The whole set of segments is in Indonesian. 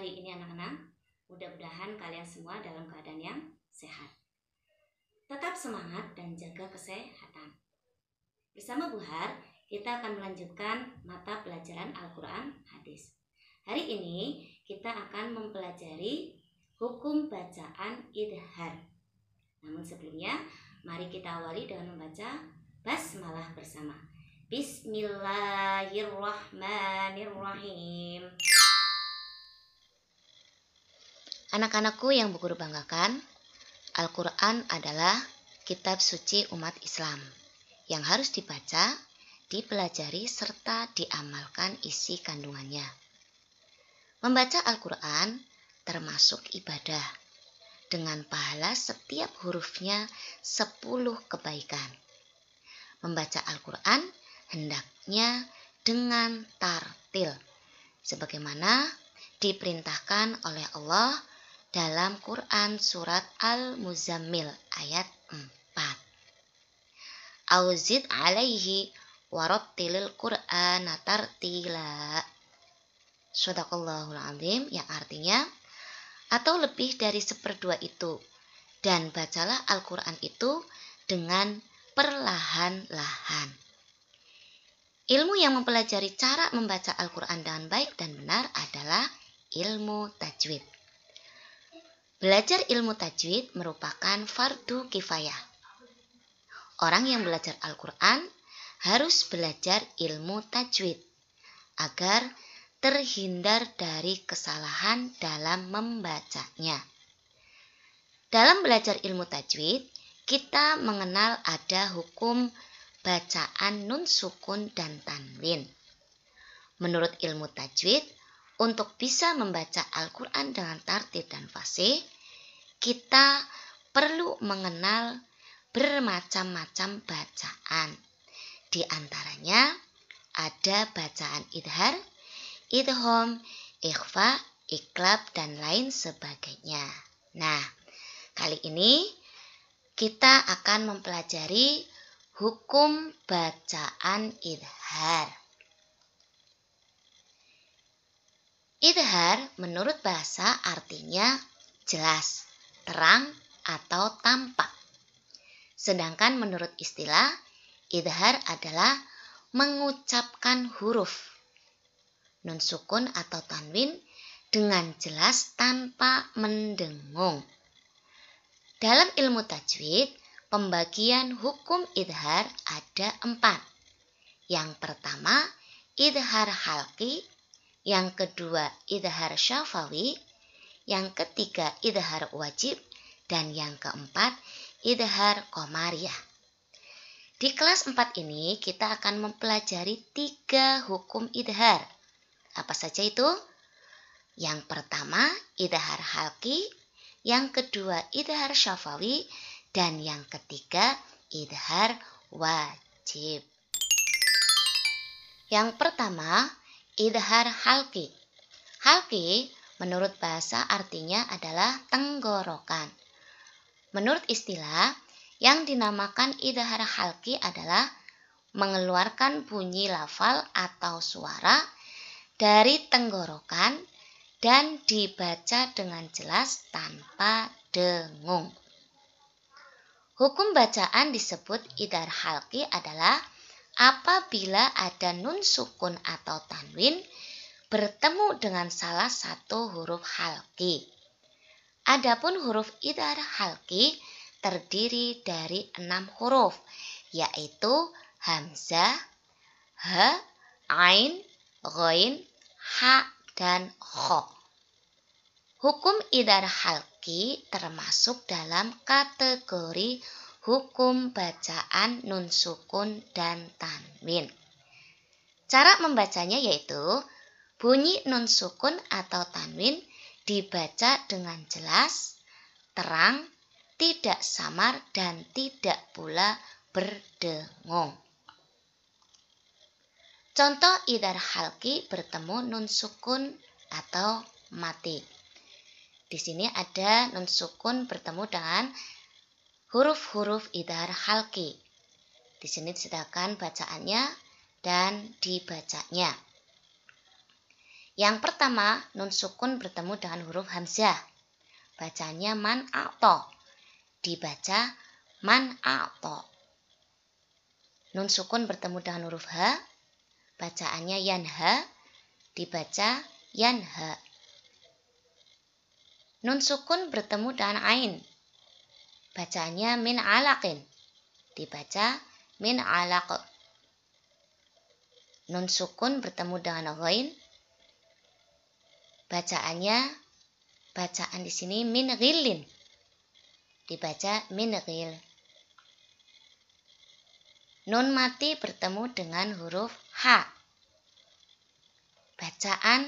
hari ini anak-anak. Mudah-mudahan kalian semua dalam keadaan yang sehat. Tetap semangat dan jaga kesehatan. Bersama Bu Har, kita akan melanjutkan mata pelajaran Al-Quran Hadis. Hari ini kita akan mempelajari hukum bacaan idhar. Namun sebelumnya, mari kita awali dengan membaca basmalah bersama. Bismillahirrahmanirrahim. Anak-anakku yang berguru banggakan, Al-Quran adalah kitab suci umat Islam yang harus dibaca, dipelajari, serta diamalkan isi kandungannya. Membaca Al-Quran termasuk ibadah dengan pahala setiap hurufnya sepuluh kebaikan. Membaca Al-Quran hendaknya dengan tartil, sebagaimana diperintahkan oleh Allah – dalam Quran Surat Al-Muzammil ayat 4. Auzid alaihi warattilil Qur'an tartila. Sadaqallahul azim yang artinya atau lebih dari seperdua itu dan bacalah Al-Quran itu dengan perlahan-lahan. Ilmu yang mempelajari cara membaca Al-Quran dengan baik dan benar adalah ilmu tajwid. Belajar ilmu tajwid merupakan fardu kifayah. Orang yang belajar Al-Quran harus belajar ilmu tajwid agar terhindar dari kesalahan dalam membacanya. Dalam belajar ilmu tajwid, kita mengenal ada hukum bacaan nun sukun dan tanwin. Menurut ilmu tajwid, untuk bisa membaca Al-Quran dengan tartib dan fasih, kita perlu mengenal bermacam-macam bacaan. Di antaranya ada bacaan idhar, idhom, ikhfa, iklab, dan lain sebagainya. Nah, kali ini kita akan mempelajari hukum bacaan idhar. Idhar menurut bahasa artinya jelas, terang, atau tampak. Sedangkan menurut istilah, idhar adalah mengucapkan huruf. Nun sukun atau tanwin dengan jelas tanpa mendengung. Dalam ilmu tajwid, pembagian hukum idhar ada empat. Yang pertama, idhar halki yang kedua idhar syafawi, yang ketiga idhar wajib, dan yang keempat idhar komariah. Di kelas 4 ini kita akan mempelajari tiga hukum idhar. Apa saja itu? Yang pertama idhar halki, yang kedua idhar syafawi, dan yang ketiga idhar wajib. Yang pertama, idhar halki. Halki menurut bahasa artinya adalah tenggorokan. Menurut istilah, yang dinamakan idhar halki adalah mengeluarkan bunyi lafal atau suara dari tenggorokan dan dibaca dengan jelas tanpa dengung. Hukum bacaan disebut idhar halki adalah apabila ada nun sukun atau tanwin bertemu dengan salah satu huruf halki. Adapun huruf idhar halki terdiri dari enam huruf, yaitu hamzah, ha, ain, ghain, ha, dan kho. Hukum idhar halki termasuk dalam kategori hukum bacaan nun sukun dan tanwin. Cara membacanya yaitu bunyi nun sukun atau tanwin dibaca dengan jelas, terang, tidak samar dan tidak pula berdengung. Contoh idar halki bertemu nun sukun atau mati. Di sini ada nun sukun bertemu dengan huruf-huruf idhar halki. Di sini disediakan bacaannya dan dibacanya. Yang pertama, nun sukun bertemu dengan huruf hamzah. Bacanya man ato. Dibaca man ato. Nun sukun bertemu dengan huruf ha. Bacaannya yan ha. Dibaca yan ha. Nun sukun bertemu dengan ain. Bacanya min alaqin. Dibaca min alaq. Nun sukun bertemu dengan ghain. Bacaannya bacaan di sini min ghillin. Dibaca min ghil. Nun mati bertemu dengan huruf H. Bacaan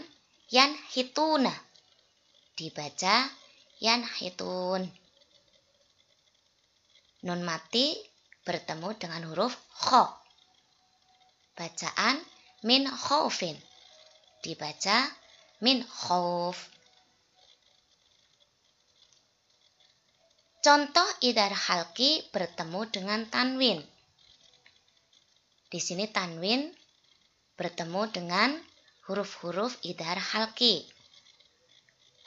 yan hituna. Dibaca yan hitun. Nun mati bertemu dengan huruf kho. Bacaan min khaufin. Dibaca min khauf. Contoh idhar halki bertemu dengan tanwin. Di sini tanwin bertemu dengan huruf-huruf idhar halki.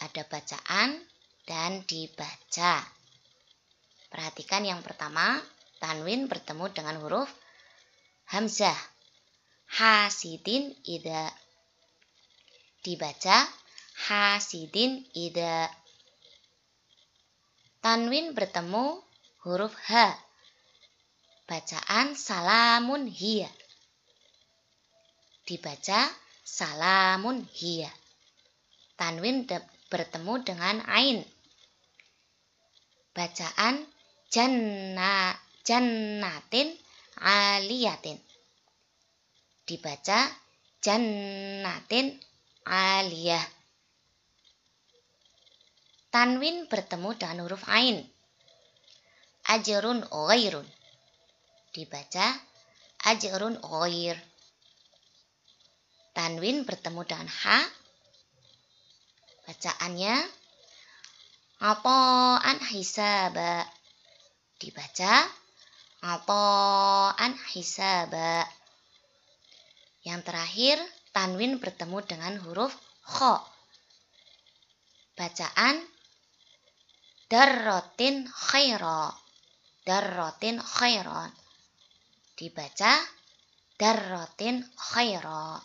Ada bacaan dan dibaca. Perhatikan yang pertama, tanwin bertemu dengan huruf hamzah. Hasidin ida. Dibaca hasidin ida. Tanwin bertemu huruf H. Bacaan salamun hiya. Dibaca salamun hiya. Tanwin bertemu dengan ain. Bacaan janna jannatin aliyatin dibaca jannatin aliyah tanwin bertemu dengan huruf ain ajrun ghairun dibaca ajrun ghair tanwin bertemu dengan ha bacaannya apaan hisaba dibaca atoan hisaba. Yang terakhir, tanwin bertemu dengan huruf kho. Bacaan darrotin khairo. Darrotin khairon. Dibaca darrotin khairo.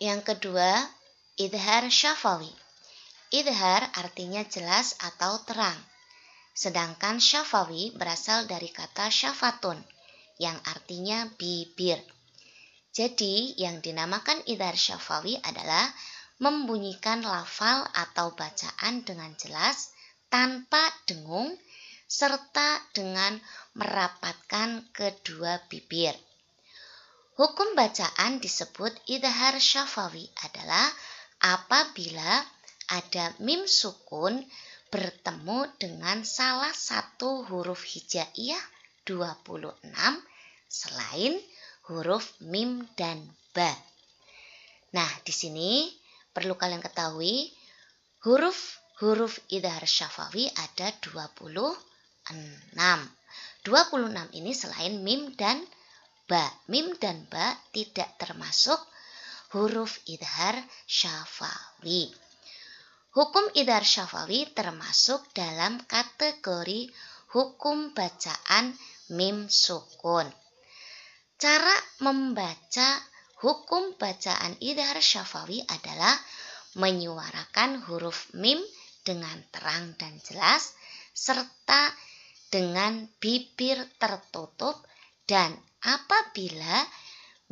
Yang kedua, idhar syafawi. Idhar artinya jelas atau terang. Sedangkan syafawi berasal dari kata syafatun yang artinya bibir. Jadi yang dinamakan idhar syafawi adalah membunyikan lafal atau bacaan dengan jelas tanpa dengung serta dengan merapatkan kedua bibir. Hukum bacaan disebut idhar syafawi adalah apabila ada mim sukun bertemu dengan salah satu huruf hijaiyah 26 selain huruf mim dan ba. Nah, di sini perlu kalian ketahui huruf-huruf idhar syafawi ada 26. 26 ini selain mim dan ba. Mim dan ba tidak termasuk huruf idhar syafawi. Hukum idhar syafali termasuk dalam kategori hukum bacaan mim sukun. Cara membaca hukum bacaan idhar syafawi adalah menyuarakan huruf mim dengan terang dan jelas serta dengan bibir tertutup dan apabila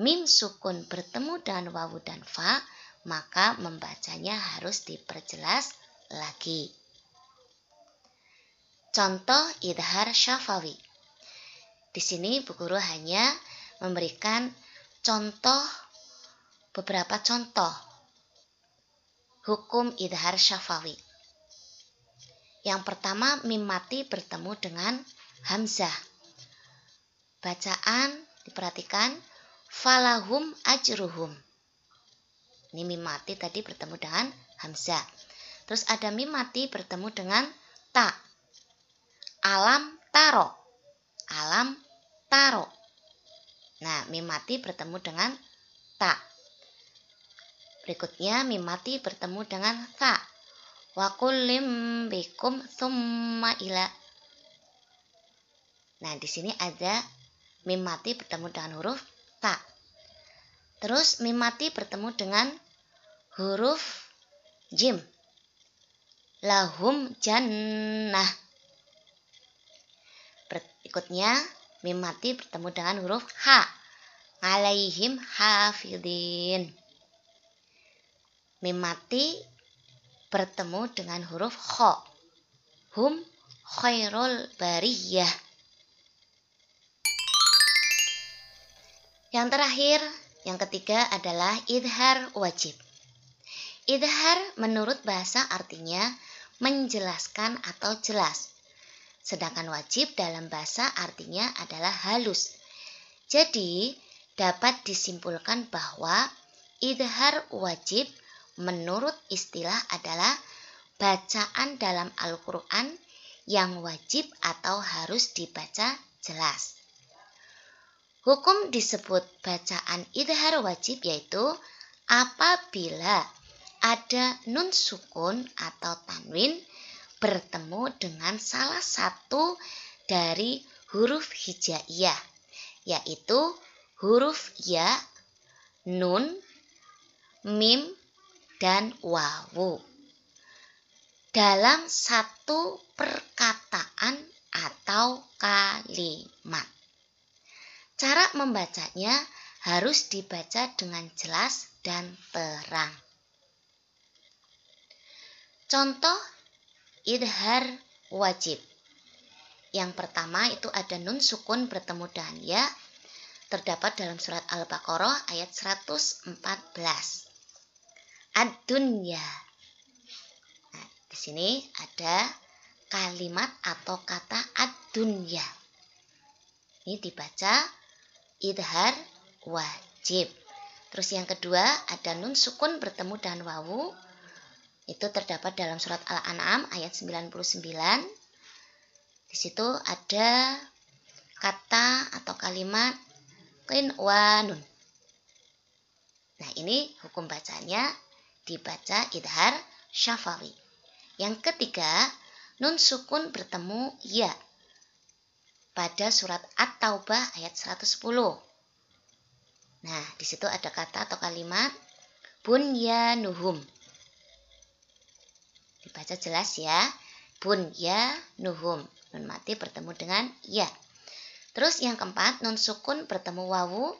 mim sukun bertemu dengan wawu dan fa maka membacanya harus diperjelas lagi. Contoh idhar syafawi. Di sini Bu Guru hanya memberikan contoh beberapa contoh hukum idhar syafawi. Yang pertama mimati bertemu dengan hamzah. Bacaan diperhatikan falahum ajruhum ini mim mati tadi bertemu dengan hamzah. Terus ada mim mati bertemu dengan ta. Alam taro. Alam taro. Nah, mim mati bertemu dengan ta. Berikutnya mim mati bertemu dengan Ta. Wa kullim bikum summa ila. Nah, di sini ada mim mati bertemu dengan huruf ta. Terus mim mati bertemu dengan huruf jim. Lahum jannah. Berikutnya mim mati bertemu dengan huruf ha. Alaihim hafidin. Mim mati bertemu dengan huruf kho. Hum khairul bariyah. Yang terakhir, yang ketiga adalah idhar wajib. Idhar menurut bahasa artinya menjelaskan atau jelas. Sedangkan wajib dalam bahasa artinya adalah halus. Jadi, dapat disimpulkan bahwa idhar wajib menurut istilah adalah bacaan dalam Al-Quran yang wajib atau harus dibaca jelas. Hukum disebut bacaan idhar wajib yaitu apabila ada nun sukun atau tanwin bertemu dengan salah satu dari huruf hijaiyah yaitu huruf ya, nun, mim, dan wawu. Dalam satu perkataan atau kalimat. Cara membacanya harus dibaca dengan jelas dan terang. Contoh idhar wajib. Yang pertama itu ada nun sukun bertemu dengan ya. Terdapat dalam surat Al-Baqarah ayat 114. Ad-dunya. Nah, di sini ada kalimat atau kata ad-dunya. Ini dibaca idhar wajib. Terus yang kedua ada nun sukun bertemu dengan wawu. Itu terdapat dalam surat Al-An'am ayat 99. Di situ ada kata atau kalimat qin wa nun. Nah, ini hukum bacanya dibaca idhar syafawi. Yang ketiga, nun sukun bertemu ya pada surat At-Taubah ayat 110. Nah, di situ ada kata atau kalimat bunyanuhum. Dibaca jelas ya. Bunyanuhum. Nun mati bertemu dengan ya. Terus yang keempat, nun sukun bertemu wawu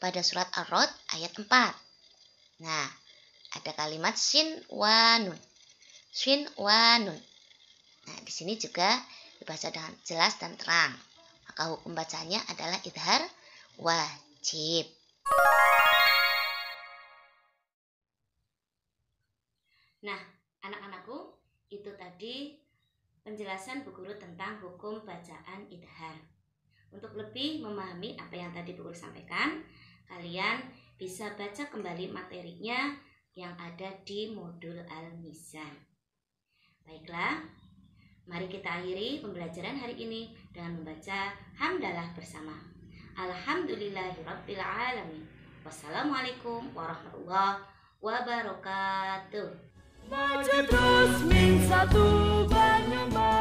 pada surat Ar-Rod ayat 4. Nah, ada kalimat sin wa nun. Sin wa nun. Nah, di sini juga dibaca dengan jelas dan terang maka hukum bacanya adalah idhar wajib. Nah, anak-anakku, itu tadi penjelasan Bu Guru tentang hukum bacaan idhar. Untuk lebih memahami apa yang tadi Bu Guru sampaikan, kalian bisa baca kembali materinya yang ada di modul Al-Mizan. Baiklah, Mari kita akhiri pembelajaran hari ini dengan membaca hamdalah bersama. Alhamdulillahirrabbilalamin. Wassalamualaikum warahmatullahi wabarakatuh. Baca terus min satu banyak